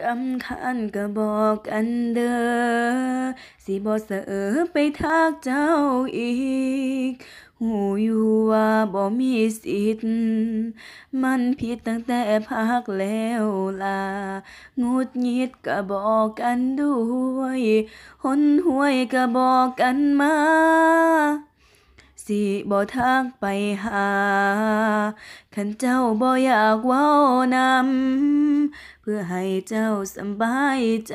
รำคาญก็บอกกันเด้อสิบสเสอไปทักเจ้าอีก หูอยู่ว่าบ่มีสิทธิ์ มันผิดตั้งแต่พักแล้วล่ะงุดยิดก็บอกกันด้วยหนหวยก็บอกกันมา สิบ่ทักไปหา ขันเจ้าบ่อยากเว้านำเพื่อให้เจ้าสบายใจ